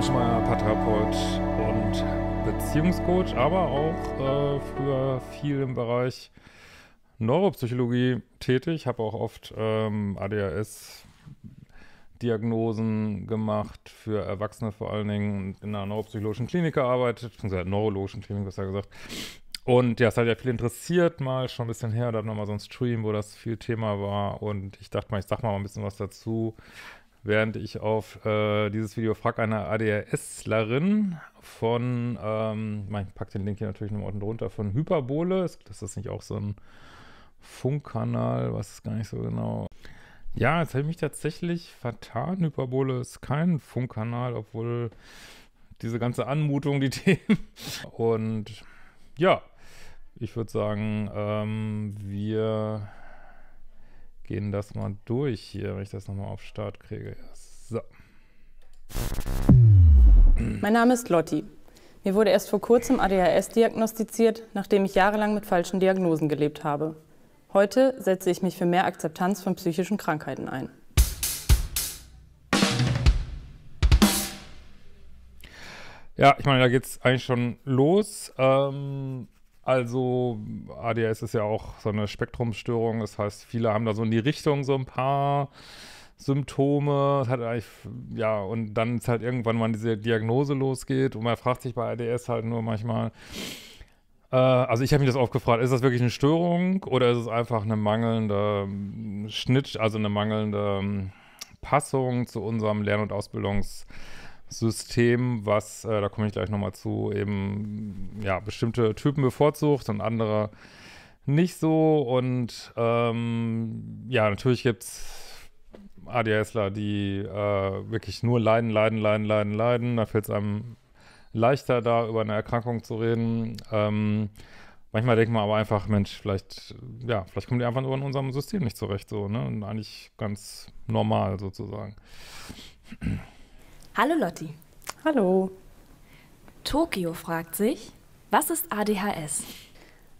Mannschmeier, Paartherapeut und Beziehungscoach, aber auch äh, früher viel im Bereich Neuropsychologie tätig. Habe auch oft ähm, ADHS-Diagnosen gemacht, für Erwachsene vor allen Dingen in einer neuropsychologischen Klinik gearbeitet, beziehungsweise neurologischen Klinik, besser gesagt. Und ja, es hat ja viel interessiert, mal schon ein bisschen her. Da hat nochmal so ein Stream, wo das viel Thema war. Und ich dachte mal, ich sag mal ein bisschen was dazu während ich auf äh, dieses Video Frag einer ADHSlerin von, ähm, ich packe den Link hier natürlich noch unten drunter, von Hyperbole, das ist nicht auch so ein Funkkanal, was ist gar nicht so genau. Ja, jetzt habe ich mich tatsächlich vertan. Hyperbole ist kein Funkkanal, obwohl diese ganze Anmutung, die Themen. Und ja, ich würde sagen, ähm, wir gehen das mal durch hier, wenn ich das nochmal auf Start kriege. So. Mein Name ist Lotti. Mir wurde erst vor kurzem ADHS diagnostiziert, nachdem ich jahrelang mit falschen Diagnosen gelebt habe. Heute setze ich mich für mehr Akzeptanz von psychischen Krankheiten ein. Ja, ich meine, da geht es eigentlich schon los. Ähm, also ADS ist ja auch so eine Spektrumstörung. Das heißt, viele haben da so in die Richtung so ein paar Symptome. Das hat eigentlich, ja, und dann ist halt irgendwann, wann diese Diagnose losgeht. Und man fragt sich bei ADS halt nur manchmal, äh, also ich habe mich das oft gefragt, ist das wirklich eine Störung oder ist es einfach eine mangelnde ähm, Schnitt, also eine mangelnde ähm, Passung zu unserem Lern- und Ausbildungs- System, was, äh, da komme ich gleich nochmal zu, eben ja, bestimmte Typen bevorzugt und andere nicht so. Und ähm, ja, natürlich gibt es ADHSler, die äh, wirklich nur leiden, leiden, leiden, leiden, leiden. Da fällt es einem leichter, da über eine Erkrankung zu reden. Ähm, manchmal denkt man aber einfach, Mensch, vielleicht, ja, vielleicht kommen die einfach nur in unserem System nicht zurecht, so, ne? Und eigentlich ganz normal sozusagen. Hallo Lotti. Hallo. Tokio fragt sich, was ist ADHS?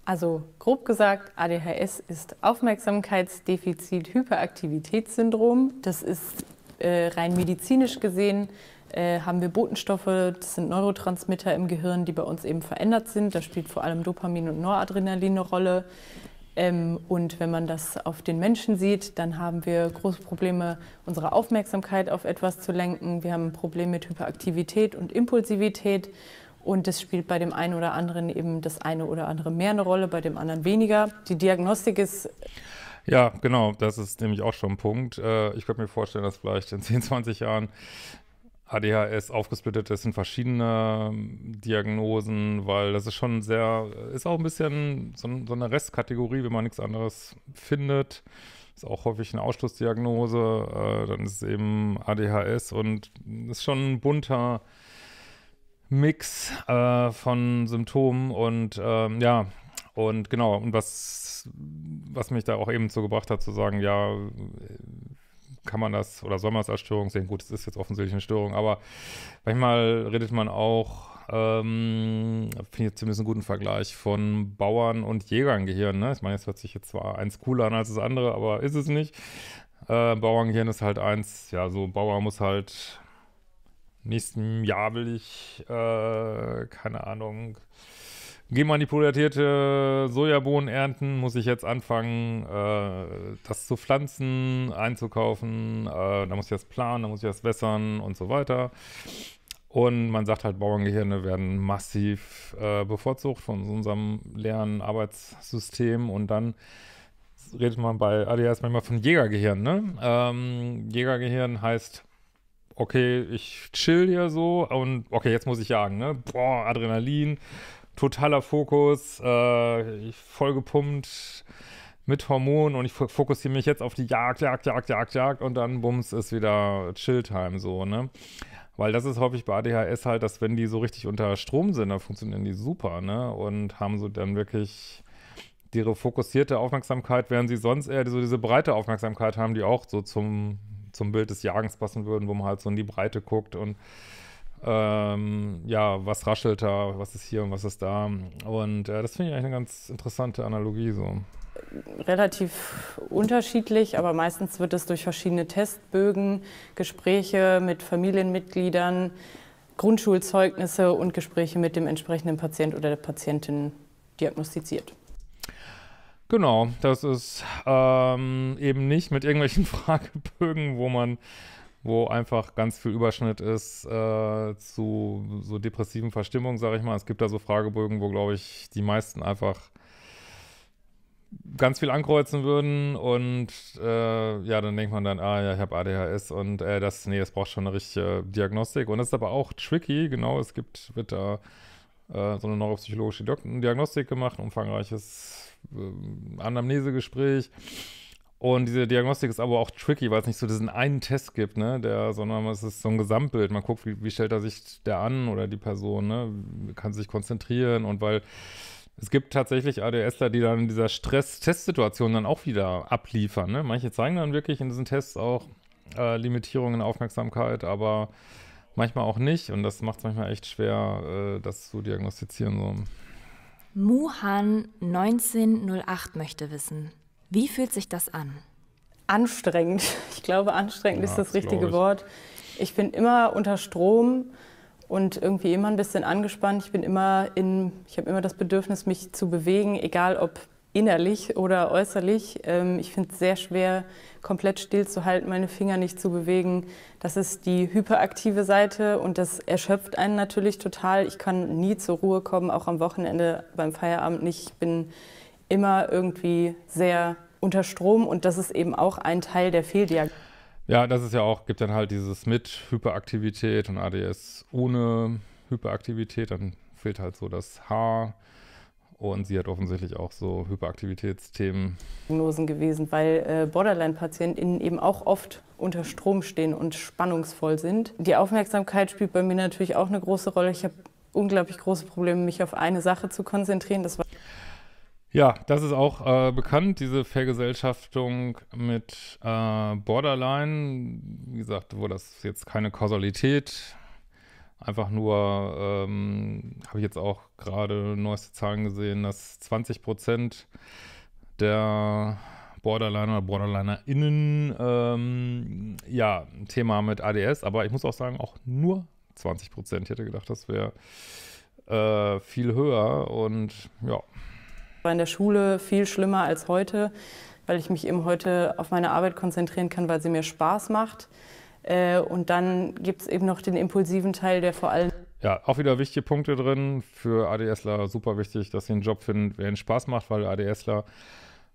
Also grob gesagt, ADHS ist Aufmerksamkeitsdefizit-Hyperaktivitätssyndrom. Das ist äh, rein medizinisch gesehen, äh, haben wir Botenstoffe, das sind Neurotransmitter im Gehirn, die bei uns eben verändert sind. Da spielt vor allem Dopamin und Noradrenalin eine Rolle. Ähm, und wenn man das auf den Menschen sieht, dann haben wir große Probleme, unsere Aufmerksamkeit auf etwas zu lenken. Wir haben ein Problem mit Hyperaktivität und Impulsivität. Und das spielt bei dem einen oder anderen eben das eine oder andere mehr eine Rolle, bei dem anderen weniger. Die Diagnostik ist. Ja, genau, das ist nämlich auch schon ein Punkt. Äh, ich könnte mir vorstellen, dass vielleicht in 10, 20 Jahren ADHS aufgesplittet ist in verschiedene ähm, Diagnosen, weil das ist schon sehr, ist auch ein bisschen so, so eine Restkategorie, wenn man nichts anderes findet. Ist auch häufig eine Ausschlussdiagnose, äh, dann ist es eben ADHS und ist schon ein bunter Mix äh, von Symptomen und ähm, ja, und genau, und was, was mich da auch eben zu gebracht hat, zu sagen, ja, kann man das oder soll man das als Störung sehen? Gut, es ist jetzt offensichtlich eine Störung, aber manchmal redet man auch, ähm, finde ich zumindest einen guten Vergleich, von Bauern- und Jägerngehirn. Ne? Ich meine, jetzt hört sich jetzt zwar eins cooler an als das andere, aber ist es nicht. Äh, Bauerngehirn ist halt eins, ja, so ein Bauer muss halt, nächsten Jahr will ich, äh, keine Ahnung, Genmanipulierte Sojabohnen ernten, muss ich jetzt anfangen, äh, das zu pflanzen, einzukaufen. Äh, da muss ich das planen, da muss ich das wässern und so weiter. Und man sagt halt, Bauerngehirne werden massiv äh, bevorzugt von unserem leeren Arbeitssystem. Und dann redet man bei ADHS manchmal von Jägergehirn. Ne? Ähm, Jägergehirn heißt, okay, ich chill hier so und okay, jetzt muss ich jagen. Ne? Boah, Adrenalin totaler Fokus, äh, voll gepumpt mit Hormonen und ich fokussiere mich jetzt auf die Jagd, Jagd, Jagd, Jagd, Jagd und dann bums ist wieder Chilltime so, ne? Weil das ist häufig bei ADHS halt, dass wenn die so richtig unter Strom sind, dann funktionieren die super, ne? Und haben so dann wirklich ihre fokussierte Aufmerksamkeit, während sie sonst eher so diese breite Aufmerksamkeit haben, die auch so zum, zum Bild des Jagens passen würden, wo man halt so in die Breite guckt und ähm, ja, was raschelt da, was ist hier und was ist da. Und äh, das finde ich eigentlich eine ganz interessante Analogie so. Relativ unterschiedlich, aber meistens wird es durch verschiedene Testbögen, Gespräche mit Familienmitgliedern, Grundschulzeugnisse und Gespräche mit dem entsprechenden Patient oder der Patientin diagnostiziert. Genau, das ist ähm, eben nicht mit irgendwelchen Fragebögen, wo man wo einfach ganz viel Überschnitt ist äh, zu so depressiven Verstimmungen, sage ich mal. Es gibt da so Fragebögen, wo, glaube ich, die meisten einfach ganz viel ankreuzen würden und äh, ja, dann denkt man dann, ah ja, ich habe ADHS und äh, das, nee, das braucht schon eine richtige Diagnostik und das ist aber auch tricky, genau, es gibt, wird da äh, so eine neuropsychologische Diagnostik gemacht, umfangreiches äh, Anamnesegespräch und diese Diagnostik ist aber auch tricky, weil es nicht so diesen einen Test gibt, ne, der, sondern es ist so ein Gesamtbild. Man guckt, wie, wie stellt er sich der an oder die Person, ne, kann sich konzentrieren und weil es gibt tatsächlich ADSler, die dann in dieser Stress-Testsituation dann auch wieder abliefern, ne. Manche zeigen dann wirklich in diesen Tests auch äh, Limitierungen in Aufmerksamkeit, aber manchmal auch nicht und das macht es manchmal echt schwer, äh, das zu diagnostizieren. So. Muhan 1908 möchte wissen. Wie fühlt sich das an? Anstrengend. Ich glaube, anstrengend ja, ist das richtige ich. Wort. Ich bin immer unter Strom und irgendwie immer ein bisschen angespannt. Ich bin immer in, ich habe immer das Bedürfnis, mich zu bewegen, egal ob innerlich oder äußerlich. Ähm, ich finde es sehr schwer, komplett stillzuhalten, meine Finger nicht zu bewegen. Das ist die hyperaktive Seite und das erschöpft einen natürlich total. Ich kann nie zur Ruhe kommen, auch am Wochenende beim Feierabend nicht. Ich bin immer irgendwie sehr unter Strom und das ist eben auch ein Teil der Fehldiagnose. Ja, das ist ja auch, gibt dann halt dieses mit Hyperaktivität und ADS ohne Hyperaktivität, dann fehlt halt so das Haar und sie hat offensichtlich auch so Hyperaktivitätsthemen. Diagnosen gewesen, weil äh, Borderline-PatientInnen eben auch oft unter Strom stehen und spannungsvoll sind. Die Aufmerksamkeit spielt bei mir natürlich auch eine große Rolle. Ich habe unglaublich große Probleme, mich auf eine Sache zu konzentrieren. Das war ja, das ist auch äh, bekannt, diese Vergesellschaftung mit äh, Borderline. Wie gesagt, wo das jetzt keine Kausalität, einfach nur, ähm, habe ich jetzt auch gerade neueste Zahlen gesehen, dass 20 Prozent der Borderliner oder BorderlinerInnen ähm, ja, ein Thema mit ADS, aber ich muss auch sagen, auch nur 20 Prozent. Ich hätte gedacht, das wäre äh, viel höher und ja war in der Schule viel schlimmer als heute, weil ich mich eben heute auf meine Arbeit konzentrieren kann, weil sie mir Spaß macht. Äh, und dann gibt es eben noch den impulsiven Teil, der vor allem. Ja, auch wieder wichtige Punkte drin. Für ADSler super wichtig, dass sie einen Job finden, der ihnen Spaß macht, weil ADSler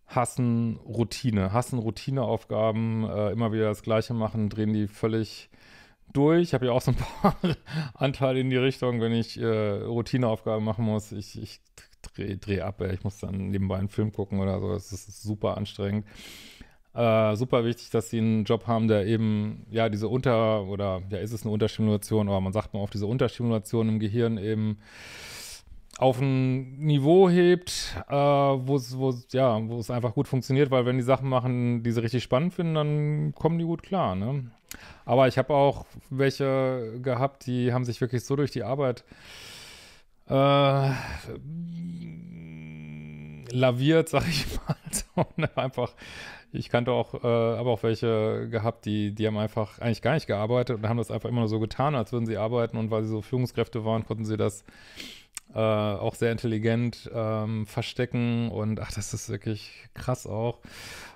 hassen Routine, hassen Routineaufgaben, äh, immer wieder das Gleiche machen, drehen die völlig durch. Ich habe ja auch so ein paar Anteile in die Richtung, wenn ich äh, Routineaufgaben machen muss. Ich, ich dreh, dreh ab, ey. ich muss dann nebenbei einen Film gucken oder so. Das ist, super anstrengend. Äh, super wichtig, dass sie einen Job haben, der eben, ja, diese Unter- oder ja, ist es eine Unterstimulation, aber man sagt mal oft, diese Unterstimulation im Gehirn eben auf ein Niveau hebt, äh, wo es, wo ja, wo es einfach gut funktioniert, weil wenn die Sachen machen, die sie richtig spannend finden, dann kommen die gut klar, ne? Aber ich habe auch welche gehabt, die haben sich wirklich so durch die Arbeit äh, äh, laviert, sag ich mal. Ne, einfach, ich kannte auch, äh, aber auch welche gehabt, die, die haben einfach eigentlich gar nicht gearbeitet und haben das einfach immer nur so getan, als würden sie arbeiten und weil sie so Führungskräfte waren, konnten sie das äh, auch sehr intelligent ähm, verstecken und ach, das ist wirklich krass auch.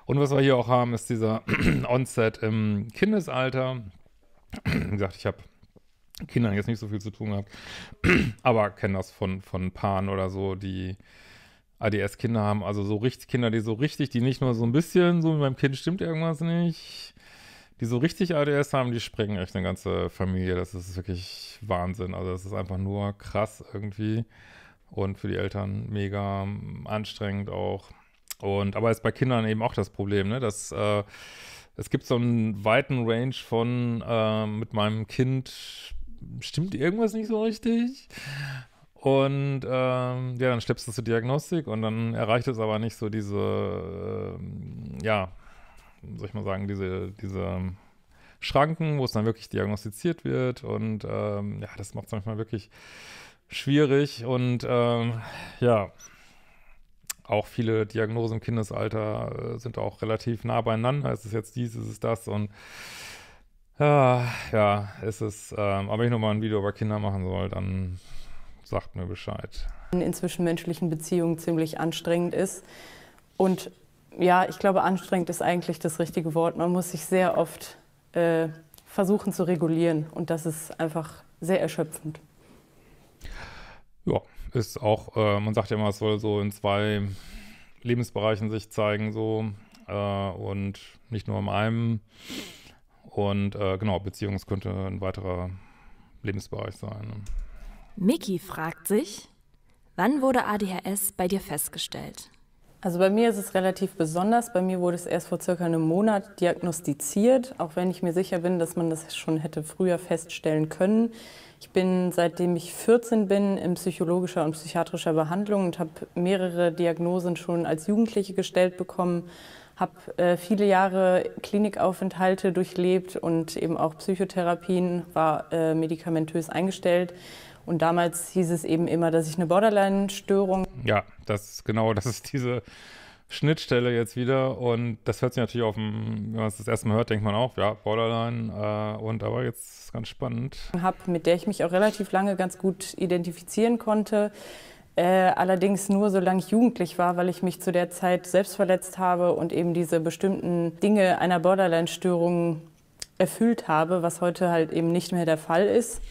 Und was wir hier auch haben, ist dieser Onset im Kindesalter. Wie gesagt, ich habe Kindern jetzt nicht so viel zu tun gehabt, aber kennen das von, von Paaren oder so, die ADS-Kinder haben, also so richtig Kinder, die so richtig, die nicht nur so ein bisschen, so mit meinem Kind stimmt irgendwas nicht, die so richtig ADS haben, die sprengen echt eine ganze Familie. Das ist wirklich Wahnsinn. Also das ist einfach nur krass irgendwie und für die Eltern mega ähm, anstrengend auch. Und aber ist bei Kindern eben auch das Problem, ne? Dass äh, es gibt so einen weiten Range von äh, mit meinem Kind stimmt irgendwas nicht so richtig. Und ähm, ja, dann schleppst du zur Diagnostik und dann erreicht es aber nicht so diese, äh, ja, soll ich mal sagen, diese, diese Schranken, wo es dann wirklich diagnostiziert wird. Und ähm, ja, das macht es manchmal wirklich schwierig. Und ähm, ja, auch viele Diagnosen im Kindesalter äh, sind auch relativ nah beieinander. Es ist jetzt dies, es ist das und Ah, ja, es ist, ähm, aber wenn ich nochmal ein Video über Kinder machen soll, dann sagt mir Bescheid. In zwischenmenschlichen Beziehungen ziemlich anstrengend ist. Und ja, ich glaube, anstrengend ist eigentlich das richtige Wort. Man muss sich sehr oft äh, versuchen zu regulieren und das ist einfach sehr erschöpfend. Ja, ist auch, äh, man sagt ja immer, es soll so in zwei Lebensbereichen sich zeigen, so äh, und nicht nur in einem. Und äh, genau, Beziehung, könnte ein weiterer Lebensbereich sein. Miki fragt sich, wann wurde ADHS bei dir festgestellt? Also bei mir ist es relativ besonders. Bei mir wurde es erst vor circa einem Monat diagnostiziert, auch wenn ich mir sicher bin, dass man das schon hätte früher feststellen können. Ich bin seitdem ich 14 bin in psychologischer und psychiatrischer Behandlung und habe mehrere Diagnosen schon als Jugendliche gestellt bekommen, habe äh, viele Jahre Klinikaufenthalte durchlebt und eben auch Psychotherapien, war äh, medikamentös eingestellt. Und damals hieß es eben immer, dass ich eine Borderline-Störung. Ja, das ist genau, das ist diese Schnittstelle jetzt wieder. Und das hört sich natürlich auf dem, wenn man es das erste Mal hört, denkt man auch, ja, Borderline. Äh, und aber jetzt ganz spannend. Hab, mit der ich mich auch relativ lange ganz gut identifizieren konnte. Äh, allerdings nur, solange ich jugendlich war, weil ich mich zu der Zeit selbst verletzt habe und eben diese bestimmten Dinge einer Borderline-Störung erfüllt habe, was heute halt eben nicht mehr der Fall ist.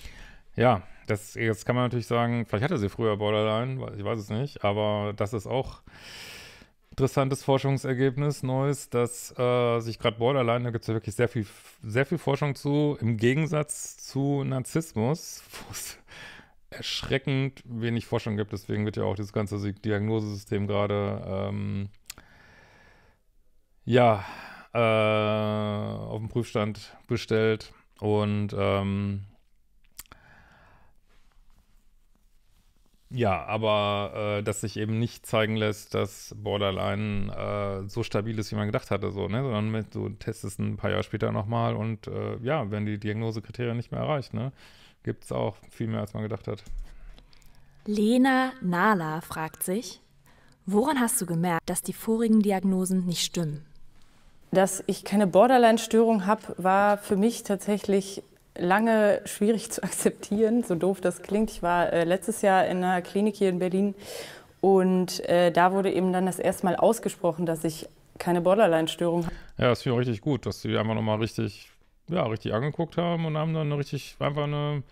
Ja, das, jetzt kann man natürlich sagen, vielleicht hatte sie früher Borderline, ich weiß es nicht, aber das ist auch interessantes Forschungsergebnis, neues, dass äh, sich gerade Borderline, da gibt es ja wirklich sehr viel, sehr viel Forschung zu, im Gegensatz zu Narzissmus, wo es erschreckend wenig Forschung gibt. Deswegen wird ja auch dieses ganze Diagnosesystem gerade ähm, ja äh, auf den Prüfstand bestellt. Und ähm, ja, aber äh, dass sich eben nicht zeigen lässt, dass Borderline äh, so stabil ist, wie man gedacht hatte, so, ne? Sondern mit, du testest ein paar Jahre später nochmal und äh, ja, werden die Diagnosekriterien nicht mehr erreicht, ne? Gibt es auch viel mehr, als man gedacht hat. Lena Nala fragt sich, woran hast du gemerkt, dass die vorigen Diagnosen nicht stimmen? Dass ich keine Borderline-Störung habe, war für mich tatsächlich lange schwierig zu akzeptieren, so doof das klingt. Ich war äh, letztes Jahr in einer Klinik hier in Berlin und äh, da wurde eben dann das erste Mal ausgesprochen, dass ich keine Borderline-Störung habe. Ja, das finde ich richtig gut, dass du einfach nochmal richtig ja, richtig angeguckt haben und haben dann eine richtig einfach eine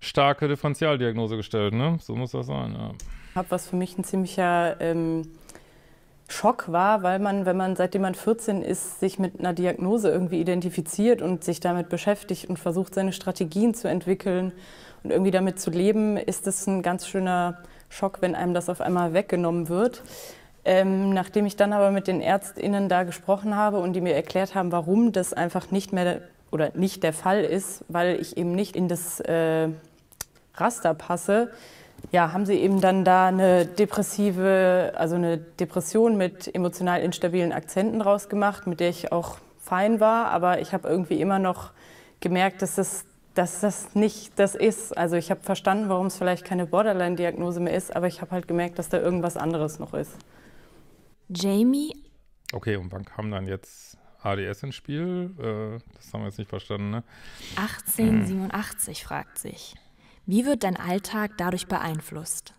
starke Differentialdiagnose gestellt. Ne? So muss das sein. Ja. Hab, was für mich ein ziemlicher ähm, Schock war, weil man, wenn man seitdem man 14 ist, sich mit einer Diagnose irgendwie identifiziert und sich damit beschäftigt und versucht, seine Strategien zu entwickeln und irgendwie damit zu leben, ist das ein ganz schöner Schock, wenn einem das auf einmal weggenommen wird. Ähm, nachdem ich dann aber mit den ÄrztInnen da gesprochen habe und die mir erklärt haben, warum das einfach nicht mehr oder nicht der Fall ist, weil ich eben nicht in das äh, Raster passe, ja, haben sie eben dann da eine depressive, also eine Depression mit emotional instabilen Akzenten rausgemacht, mit der ich auch fein war, aber ich habe irgendwie immer noch gemerkt, dass das, dass das nicht das ist. Also ich habe verstanden, warum es vielleicht keine Borderline-Diagnose mehr ist, aber ich habe halt gemerkt, dass da irgendwas anderes noch ist. Jamie. Okay, und wann kam dann jetzt ADS ins Spiel? Äh, das haben wir jetzt nicht verstanden, ne? 1887 hm. fragt sich, wie wird dein Alltag dadurch beeinflusst?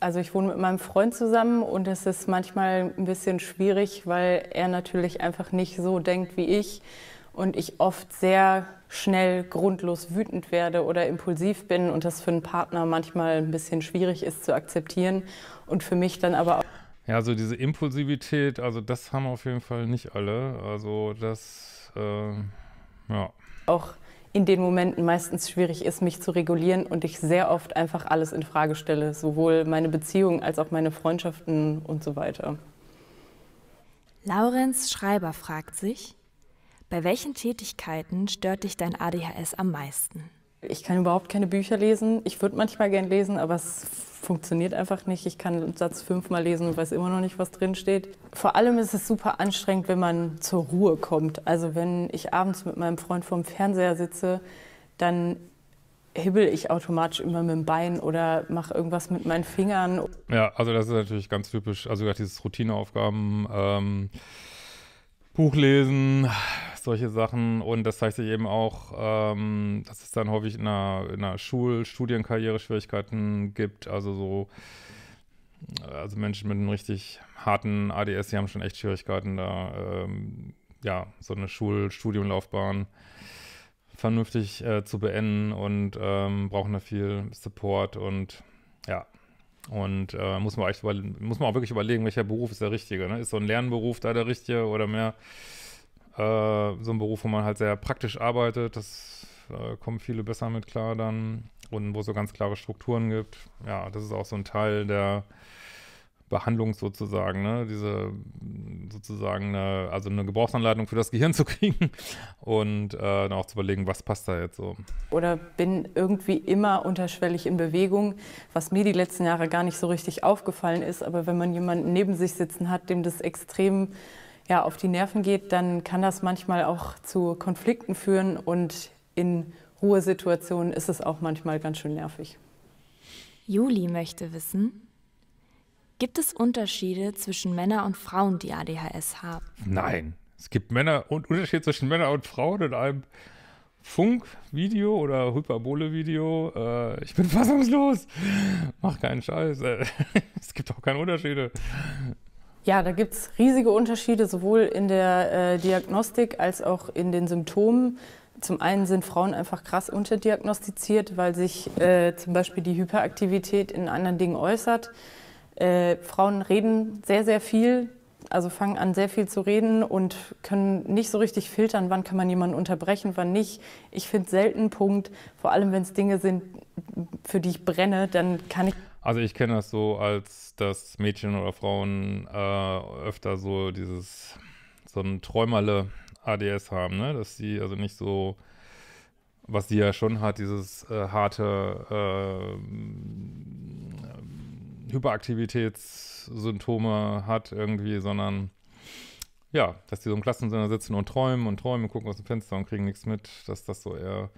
Also ich wohne mit meinem Freund zusammen und es ist manchmal ein bisschen schwierig, weil er natürlich einfach nicht so denkt wie ich und ich oft sehr schnell grundlos wütend werde oder impulsiv bin und das für einen Partner manchmal ein bisschen schwierig ist zu akzeptieren und für mich dann aber auch ja, so diese Impulsivität, also das haben auf jeden Fall nicht alle. Also das, äh, ja. Auch in den Momenten meistens schwierig ist, mich zu regulieren und ich sehr oft einfach alles in Frage stelle, sowohl meine Beziehungen als auch meine Freundschaften und so weiter. Laurenz Schreiber fragt sich, bei welchen Tätigkeiten stört dich dein ADHS am meisten? Ich kann überhaupt keine Bücher lesen. Ich würde manchmal gern lesen, aber es funktioniert einfach nicht. Ich kann einen Satz fünfmal lesen und weiß immer noch nicht, was drin steht. Vor allem ist es super anstrengend, wenn man zur Ruhe kommt. Also wenn ich abends mit meinem Freund vorm Fernseher sitze, dann hibbel ich automatisch immer mit dem Bein oder mache irgendwas mit meinen Fingern. Ja, also das ist natürlich ganz typisch. Also gerade dieses Routineaufgaben. Ähm Buch lesen, solche Sachen. Und das zeigt sich eben auch, ähm, dass es dann häufig in einer, in einer Schul-, Studienkarriere Schwierigkeiten gibt. Also so, also Menschen mit einem richtig harten ADS, die haben schon echt Schwierigkeiten, da ähm, ja, so eine Schul-, Studienlaufbahn vernünftig äh, zu beenden und ähm, brauchen da viel Support und ja, und äh, muss, man echt muss man auch wirklich überlegen, welcher Beruf ist der richtige. Ne? Ist so ein Lernberuf da der richtige oder mehr äh, so ein Beruf, wo man halt sehr praktisch arbeitet? Das äh, kommen viele besser mit klar dann. Und wo es so ganz klare Strukturen gibt. Ja, das ist auch so ein Teil der Behandlung sozusagen, ne, diese sozusagen eine, also eine Gebrauchsanleitung für das Gehirn zu kriegen und äh, dann auch zu überlegen, was passt da jetzt so. Oder bin irgendwie immer unterschwellig in Bewegung, was mir die letzten Jahre gar nicht so richtig aufgefallen ist, aber wenn man jemanden neben sich sitzen hat, dem das extrem ja, auf die Nerven geht, dann kann das manchmal auch zu Konflikten führen und in Ruhesituationen ist es auch manchmal ganz schön nervig. Juli möchte wissen, Gibt es Unterschiede zwischen Männern und Frauen, die ADHS haben? Nein. Es gibt Männer und Unterschied zwischen Männern und Frauen in einem Funkvideo oder Hyperbole-Video. Äh, ich bin fassungslos. Mach keinen Scheiß. Äh, es gibt auch keine Unterschiede. Ja, da gibt es riesige Unterschiede, sowohl in der äh, Diagnostik als auch in den Symptomen. Zum einen sind Frauen einfach krass unterdiagnostiziert, weil sich äh, zum Beispiel die Hyperaktivität in anderen Dingen äußert. Äh, Frauen reden sehr, sehr viel, also fangen an, sehr viel zu reden und können nicht so richtig filtern, wann kann man jemanden unterbrechen, wann nicht. Ich finde selten Punkt, vor allem wenn es Dinge sind, für die ich brenne, dann kann ich. Also ich kenne das so, als dass Mädchen oder Frauen äh, öfter so dieses, so ein Träumerle ADS haben, ne? dass sie also nicht so, was sie ja schon hat, dieses äh, harte, äh, Hyperaktivitätssymptome hat irgendwie, sondern ja, dass die so im Klassenzimmer sitzen und träumen und träumen, gucken aus dem Fenster und kriegen nichts mit, dass das so eher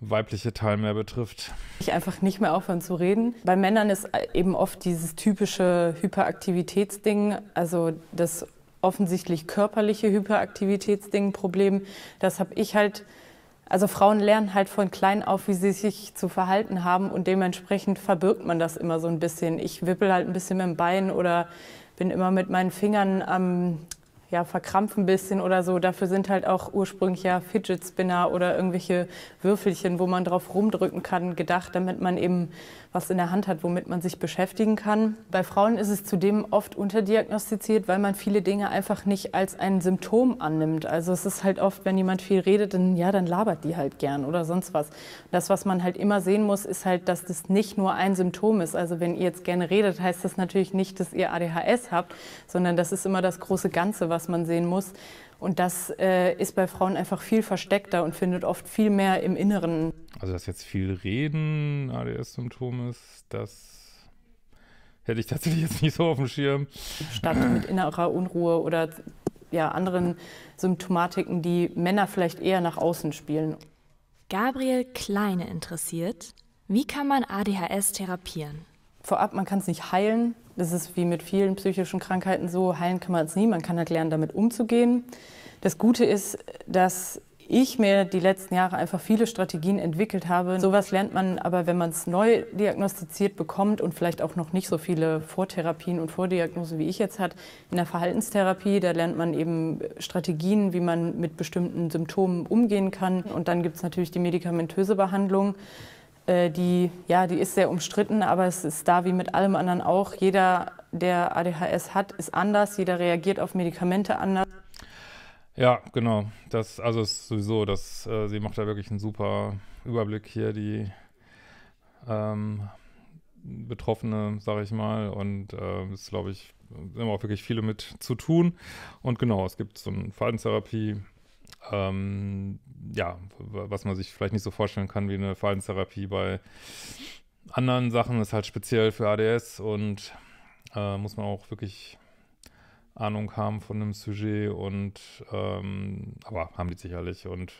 weibliche Teil mehr betrifft. Ich einfach nicht mehr aufhören zu reden. Bei Männern ist eben oft dieses typische Hyperaktivitätsding, also das offensichtlich körperliche Hyperaktivitätsding Problem. Das habe ich halt also Frauen lernen halt von klein auf, wie sie sich zu verhalten haben und dementsprechend verbirgt man das immer so ein bisschen. Ich wippel halt ein bisschen mit dem Bein oder bin immer mit meinen Fingern am ja, verkrampfen ein bisschen oder so. Dafür sind halt auch ursprünglich ja Fidget Spinner oder irgendwelche Würfelchen, wo man drauf rumdrücken kann, gedacht, damit man eben was in der Hand hat, womit man sich beschäftigen kann. Bei Frauen ist es zudem oft unterdiagnostiziert, weil man viele Dinge einfach nicht als ein Symptom annimmt. Also es ist halt oft, wenn jemand viel redet, dann ja, dann labert die halt gern oder sonst was. Das, was man halt immer sehen muss, ist halt, dass das nicht nur ein Symptom ist. Also wenn ihr jetzt gerne redet, heißt das natürlich nicht, dass ihr ADHS habt, sondern das ist immer das große Ganze, was man sehen muss. Und das äh, ist bei Frauen einfach viel versteckter und findet oft viel mehr im Inneren. Also, dass jetzt viel Reden ADS-Symptom ist, das hätte ich tatsächlich jetzt nicht so auf dem Schirm. Statt mit innerer Unruhe oder ja, anderen Symptomatiken, die Männer vielleicht eher nach außen spielen. Gabriel Kleine interessiert, wie kann man ADHS therapieren? Vorab, man kann es nicht heilen, das ist wie mit vielen psychischen Krankheiten so, heilen kann man es nie, man kann halt lernen, damit umzugehen. Das Gute ist, dass ich mir die letzten Jahre einfach viele Strategien entwickelt habe. Sowas lernt man aber, wenn man es neu diagnostiziert bekommt und vielleicht auch noch nicht so viele Vortherapien und Vordiagnosen wie ich jetzt hat. In der Verhaltenstherapie, da lernt man eben Strategien, wie man mit bestimmten Symptomen umgehen kann. Und dann gibt es natürlich die medikamentöse Behandlung. Äh, die, ja, die ist sehr umstritten, aber es ist da wie mit allem anderen auch. Jeder, der ADHS hat, ist anders, jeder reagiert auf Medikamente anders. Ja, genau. Das, also ist sowieso, dass äh, sie macht da wirklich einen super Überblick hier, die ähm, Betroffene, sage ich mal. Und äh, ist, glaube ich, immer auch wirklich viele mit zu tun. Und genau, es gibt so eine Verhaltenstherapie, ähm, ja, was man sich vielleicht nicht so vorstellen kann wie eine Verhaltenstherapie bei anderen Sachen, ist halt speziell für ADS und äh, muss man auch wirklich Ahnung haben von einem Sujet und ähm, aber haben die sicherlich und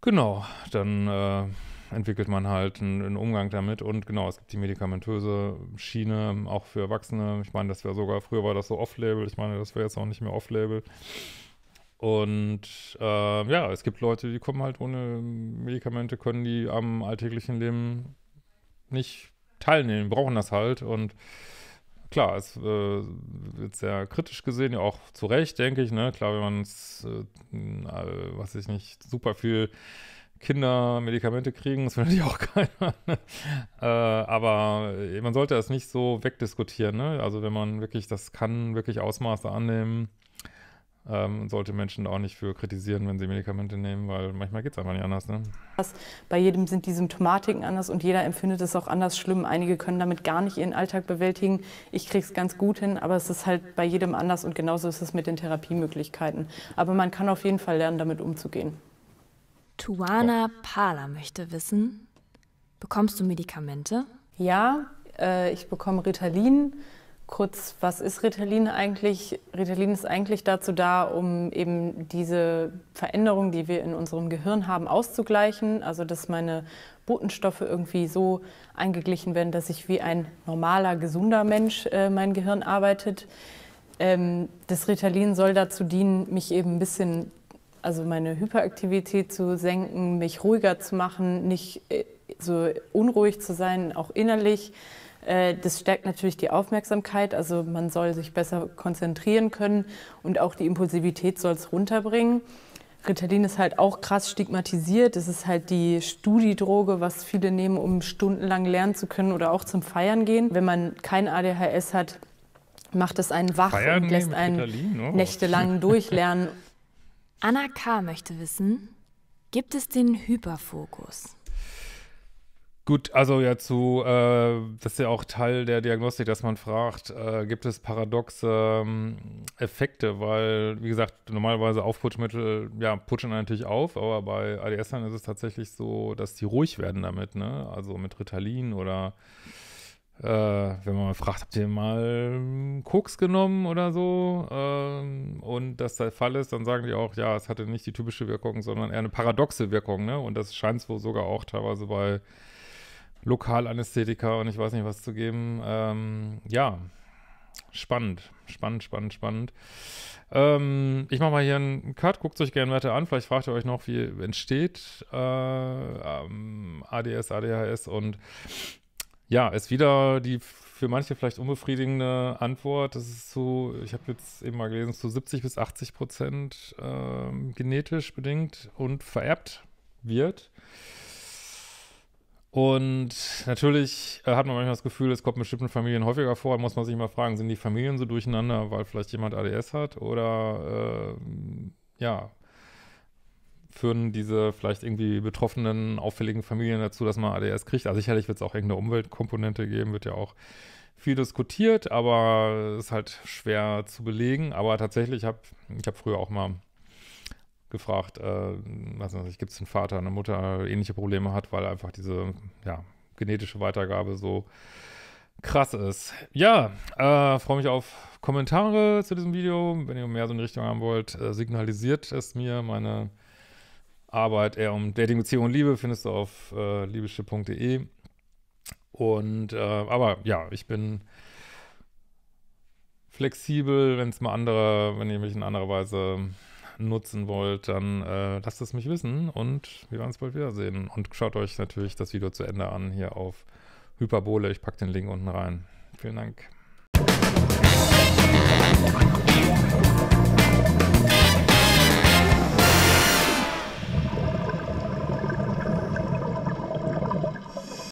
genau, dann äh, entwickelt man halt einen, einen, Umgang damit und genau, es gibt die medikamentöse Schiene auch für Erwachsene. Ich meine, das wäre sogar, früher war das so off-label, ich meine, das wäre jetzt auch nicht mehr off-label. Und äh, ja, es gibt Leute, die kommen halt ohne Medikamente, können die am alltäglichen Leben nicht teilnehmen, brauchen das halt. Und klar, es äh, wird sehr kritisch gesehen, ja auch zu Recht, denke ich. Ne? Klar, wenn man es, äh, äh, was ich nicht, super viel Kinder Medikamente kriegen, das will natürlich auch keiner. Ne? Äh, aber äh, man sollte das nicht so wegdiskutieren. Ne? Also wenn man wirklich das kann, wirklich Ausmaße annehmen ähm, sollte Menschen auch nicht für kritisieren, wenn sie Medikamente nehmen, weil manchmal geht es einfach nicht anders. Ne? Bei jedem sind die Symptomatiken anders und jeder empfindet es auch anders schlimm. Einige können damit gar nicht ihren Alltag bewältigen. Ich kriege es ganz gut hin, aber es ist halt bei jedem anders und genauso ist es mit den Therapiemöglichkeiten. Aber man kann auf jeden Fall lernen, damit umzugehen. Tuana oh. Pala möchte wissen, bekommst du Medikamente? Ja, äh, ich bekomme Ritalin. Kurz, was ist Ritalin eigentlich? Ritalin ist eigentlich dazu da, um eben diese Veränderung, die wir in unserem Gehirn haben, auszugleichen. Also, dass meine Botenstoffe irgendwie so eingeglichen werden, dass ich wie ein normaler, gesunder Mensch äh, mein Gehirn arbeitet. Ähm, das Ritalin soll dazu dienen, mich eben ein bisschen, also meine Hyperaktivität zu senken, mich ruhiger zu machen, nicht äh, so unruhig zu sein, auch innerlich. Äh, das stärkt natürlich die Aufmerksamkeit, also man soll sich besser konzentrieren können und auch die Impulsivität soll es runterbringen. Ritalin ist halt auch krass stigmatisiert. Es ist halt die Studiedroge, was viele nehmen, um stundenlang lernen zu können oder auch zum Feiern gehen. Wenn man kein ADHS hat, macht es einen wach Feiern und lässt einen oh. nächtelang durchlernen. Anna K. möchte wissen, gibt es den Hyperfokus? Gut, also ja zu, äh, das ist ja auch Teil der Diagnostik, dass man fragt, äh, gibt es paradoxe ähm, Effekte, weil, wie gesagt, normalerweise Aufputschmittel, ja, putschen natürlich auf, aber bei ADS-Lern ist es tatsächlich so, dass die ruhig werden damit, ne? Also mit Ritalin oder äh, wenn man mal fragt, habt ihr mal ähm, Koks genommen oder so? Ähm, und das der Fall ist, dann sagen die auch, ja, es hatte nicht die typische Wirkung, sondern eher eine paradoxe Wirkung, ne? Und das scheint es sogar auch teilweise bei Lokalanästhetika und ich weiß nicht was zu geben. Ähm, ja, spannend, spannend, spannend, spannend. Ähm, ich mache mal hier einen Cut, guckt euch gerne weiter an. Vielleicht fragt ihr euch noch, wie entsteht äh, ähm, ADS, ADHS und ja, ist wieder die für manche vielleicht unbefriedigende Antwort. Das ist zu, ich habe jetzt eben mal gelesen, zu 70 bis 80 Prozent äh, genetisch bedingt und vererbt wird. Und natürlich äh, hat man manchmal das Gefühl, es kommt bestimmten Familien häufiger vor. Da muss man sich mal fragen, sind die Familien so durcheinander, weil vielleicht jemand ADS hat? Oder äh, ja, führen diese vielleicht irgendwie betroffenen, auffälligen Familien dazu, dass man ADS kriegt? Also sicherlich wird es auch irgendeine Umweltkomponente geben, wird ja auch viel diskutiert, aber ist halt schwer zu belegen. Aber tatsächlich, hab, ich habe früher auch mal gefragt, äh, gibt es einen Vater, eine Mutter, ähnliche Probleme hat, weil einfach diese ja, genetische Weitergabe so krass ist. Ja, äh, freue mich auf Kommentare zu diesem Video. Wenn ihr mehr so in die Richtung haben wollt, äh, signalisiert es mir. Meine Arbeit eher um Dating, Beziehung und Liebe findest du auf äh, liebeschiff.de. Und, äh, aber ja, ich bin flexibel, wenn es mal andere, wenn ich mich in anderer Weise nutzen wollt, dann äh, lasst es mich wissen und wir werden es bald wiedersehen. Und schaut euch natürlich das Video zu Ende an hier auf Hyperbole. Ich packe den Link unten rein. Vielen Dank.